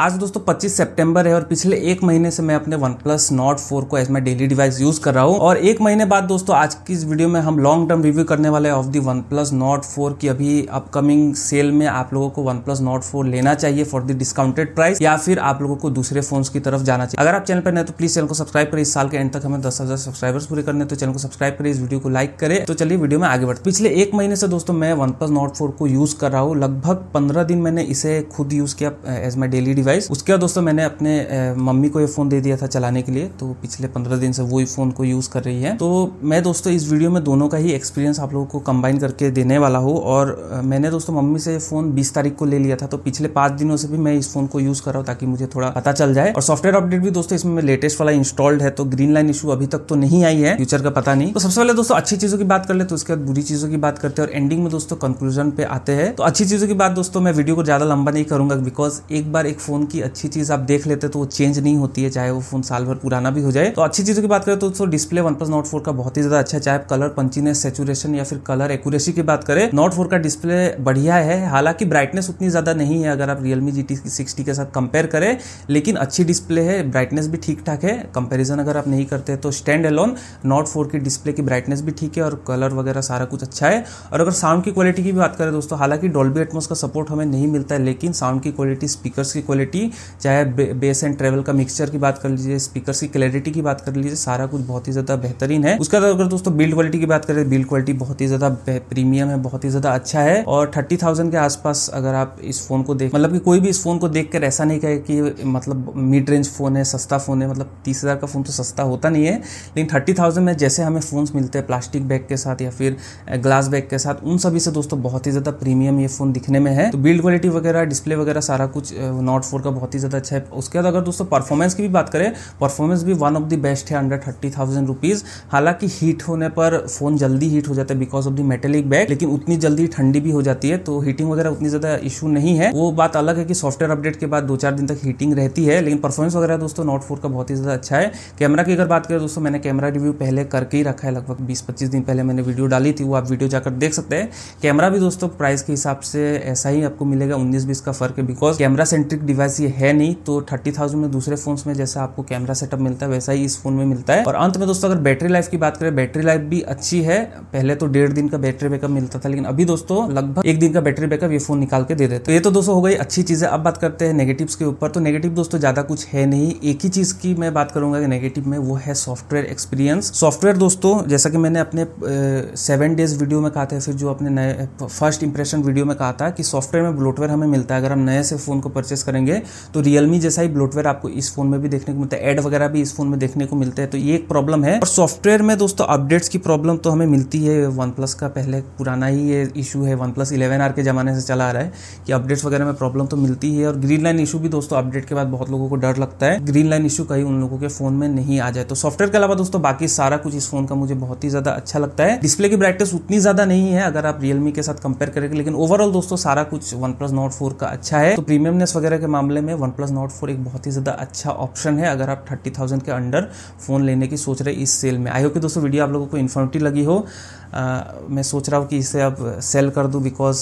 आज दोस्तों 25 सितंबर है और पिछले एक महीने से मैं अपने वन प्लस नॉट फोर को as my daily device use कर रहा हूँ और एक महीने बाद दोस्तों आज की इस वीडियो में हम लॉन्ग टर्म रिव्यू करने वाले of the OnePlus Nord four की अभी अपकमिंग सेल में आप लोगों को वन प्लस नॉट फोर लेना चाहिए फॉर दी डिस्काउंटेड प्राइस या फिर आप लोगों को दूसरे फोन की तरफ जाना चाहिए अगर आप चैनल पर नहीं तो प्लीज चैनल को सब्सक्राइब करें इस साल के एंड तक हमें दस हजार सब्सक्राइबर्स पूरे करने तो चैनल को सब्सक्राइब करें इस वीडियो को लाइक करें तो चलिए वीडियो में आगे बढ़ते पिछले एक महीने से दोस्तों मैं वन प्लस नॉट फोर को यूज कर रहा हूँ लगभग पंद्रह दिन मैंने इसे खुद यूज किया as my daily device guys उसके बाद दोस्तों मैंने अपने मम्मी को ये फ़ोन दे दिया था चलाने के लिए तो पिछले पंद्रह दिन से वो फ़ोन को यूज़ कर रही है तो मैं दोस्तों इस वीडियो में दोनों का ही एक्सपीरियंस आप लोगों को कंबाइन करके देने वाला हूँ और मैंने दोस्तों मम्मी से फ़ोन बीस तारीख को ले लिया था तो पिछले पांच दिनों से भी मैं इस फ़ोन को यूज़ कर रहा हूँ ताकि मुझे थोड़ा पता चल जाए और सॉफ्टवेयर अपडेट भी दोस्तों इसमें लेटेस्ट वाला इंस्टॉल्ड है तो ग्रीन लाइन इशू अभी तक तो नहीं आई है फ्यूचर का पता नहीं तो सबसे पहले दोस्तों अच्छी चीज़ों की बात कर ले तो उसके बाद बुरी चीज़ों की बात करते हैं और एंडिंग में दोस्तों कंक्लूजन पे आते हैं तो अच्छी चीज़ों की बात दोस्तों मैं वीडियो को ज़्यादा लंबा नहीं करूंगा बिकॉज एक बार एक फ़ोन फ़ोन की अच्छी चीज़ आप देख लेते तो वो चेंज नहीं होती है चाहे वो फ़ोन साल भर पुराना भी हो जाए तो अच्छी चीज़ों की बात करें तो दोस्तों display OnePlus Nord four का बहुत ही ज़्यादा अच्छा चाहे कलर पंचीनेस सेचुरेशन या फिर कलर एक्यूरेसी की बात करें नोट फोर का डिस्प्ले बढ़िया है हालांकि ब्राइटनेस उतनी ज़्यादा नहीं है अगर आप रियलमी जी टी सिक्सटी के साथ कंपेयर करें लेकिन अच्छी डिस्प्ले है ब्राइटनेस भी ठीक ठाक है कंपेरिजन अगर आप नहीं करते तो स्टैंड एलोन नोट फोर की डिस्प्ले की ब्राइटनेस भी ठीक है और कलर वगैरह सारा कुछ अच्छा है और अगर साउंड की क्वालिटी की भी बात करें दोस्तों हालांकि डॉल्बी एटमोस का सपोर्ट हमें नहीं मिलता है लेकिन साउंड की क्वालिटी स्पीकर की क्वालिटी क्वालिटी चाहे बेस एंड ट्रेवल का मिक्सचर की बात कर लीजिए स्पीकर की क्लैरिटी की बात कर लीजिए सारा कुछ बहुत ही ज़्यादा बेहतरीन है उसका अगर दोस्तों बिल्ड क्वालिटी की बात करें बिल्ड क्वालिटी बहुत ही ज़्यादा प्रीमियम है बहुत ही ज़्यादा अच्छा है और थर्टी के आसपास अगर आप इस फोन को देख मतलब कि कोई भी इस फोन को देख कर ऐसा नहीं कहे कि मतलब मिड रेंज फोन है सस्ता फोन है मतलब तीस हज़ार का फोन तो सस्ता होता नहीं है लेकिन थर्टी थाउजेंड में जैसे हमें फ़ोन मिलते हैं प्लास्टिक बैग के साथ या फिर ग्लास बैग के साथ उन सभी से दोस्तों बहुत ही ज़्यादा प्रीमियम ये फ़ोन दिखने में है तो बिल्ड क्वालिटी वगैरह डिस्प्ले वगैरह सारा कुछ नॉट फोर का बहुत ही ज़्यादा अच्छा है उसके बाद अगर दोस्तों परफॉर्मेंस की भी बात करें परफॉर्मेंस भी वन ऑफ द बेस्ट है अंडर थर्टी थाउजेंड रुपीज़ हालांकि हीट होने पर फ़ोन जल्दी हीट हो जाता है because of the metallic back लेकिन उतनी जल्दी ठंडी भी हो जाती है तो हीटिंग वगैरह उतनी ज़्यादा इशू नहीं है वो बात अलग है कि सॉफ्टवेयर अपडेट के बाद दो चार दिन तक हीटिंग रहती है लेकिन परफॉर्मेंस वगैरह दोस्तों नोट फोर का बहुत ही ज़्यादा अच्छा है कैमरा की अगर बात करें दोस्तों मैंने कैमरा रिव्यू पहले करके ही रखा है लगभग बीस पच्चीस दिन पहले मैंने वीडियो डाली थी वो आप वीडियो जाकर देख सकते हैं कैमरा भी दोस्तों प्राइस के हिसाब से ऐसा ही आपको मिलेगा उन्नीस बीस का फर्क है because camera centric device device ये है नहीं तो थर्टी थाउजेंड में दूसरे फोन में जैसा आपको कैमरा सेटअप मिलता है वैसा ही इस फोन में मिलता है और अंत में दोस्तों अगर बैटरी लाइफ की बात करें बैटरी लाइफ भी अच्छी है पहले तो डेढ़ दिन का बैटरी बैकअप मिलता था लेकिन अभी दोस्तों लगभग एक दिन का बैटरी बैकअप ये फोन निकाल के दे देते तो ये तो दोस्तों हो गई अच्छी चीजें अब बात करते हैं नेगेटिव के ऊपर तो नेगेटिव दोस्तों ज्यादा कुछ है नहीं एक ही चीज की मैं बात करूंगा नेगेटिव में वो है सॉफ्टवेयर एक्सपीरियंस सॉफ्टवेयर दोस्तों जैसा कि मैंने अपने सेवन डेज वीडियो में कहा था फिर जो अपने नए फर्स्ट इंप्रेशन वीडियो में कहा था कि सॉफ्टवेयर में ब्लोटवेयर हमें मिलता है अगर हम नए से फोन को परचेस करेंगे होंगे तो रियलमी जैसा ही ब्लोटवेयर आपको इस फोन में भी देखने को मिलता है एड वगैरह भी इस फोन में देखने को मिलते हैं तो ये एक प्रॉब्लम है और सॉफ्टवेयर में दोस्तों अपडेट्स की प्रॉब्लम तो हमें मिलती है वन प्लस का पहले पुराना ही ये इशू है वन प्लस इलेवन आर के ज़माने से चला आ रहा है कि अपडेट्स वगैरह में प्रॉब्लम तो मिलती है और ग्रीन लाइन इशू भी दोस्तों अपडेट के बाद बहुत लोगों को डर लगता है ग्रीन लाइन इशू कहीं उन लोगों के फोन में नहीं आ जाए तो सॉफ्टवेयर के अलावा दोस्तों बाकी सारा कुछ इस फोन का मुझे बहुत ही ज़्यादा अच्छा लगता है डिस्प्ले की ब्राइटनेस उतनी ज़्यादा नहीं है अगर आप रियलमी के साथ कंपेयर करेंगे लेकिन ओवरऑल दोस्तों सारा कुछ वन प्लस नोट फोर का अच्छा है तो प्रीमियमनेस वगैरह के मामले में वन प्लस नोट फोर एक बहुत ही ज़्यादा अच्छा ऑप्शन है अगर आप थर्टी थाउजेंड के अंडर फ़ोन लेने की सोच रहे इस सेल में आई होप कि दोस्तों वीडियो आप लोगों को इन्फॉर्मेटिव लगी हो आ, मैं सोच रहा हूँ कि इसे अब सेल कर दूँ बिकॉज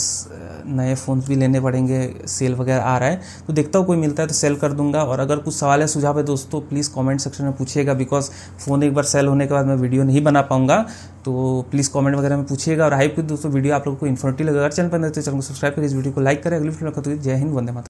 नए फ़ोन भी लेने पड़ेंगे सेल वगैरह आ रहा है तो देखता हूँ कोई मिलता है तो सेल कर दूंगा और अगर कुछ सवाल है सुझाव है दोस्तों प्लीज़ कमेंट सेक्शन में पूछिएगा बिकॉज फ़ोन एक बार सेल होने के बाद मैं वीडियो नहीं बना पाऊंगा तो प्लीज़ कमेंट वगैरह में पूछिएगा और हाइप दोस्तों वीडियो आप लोगों को इन्फॉर्मेटिव लगेगा अगर चैनल पर नहीं तो चैनल को सब्सक्राइब करें इस वीडियो को लाइक करें अगली वीडियो में जय हिंद वंदे माता